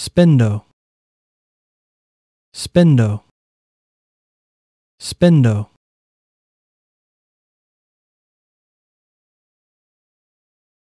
Spendo. Spendo. Spendo.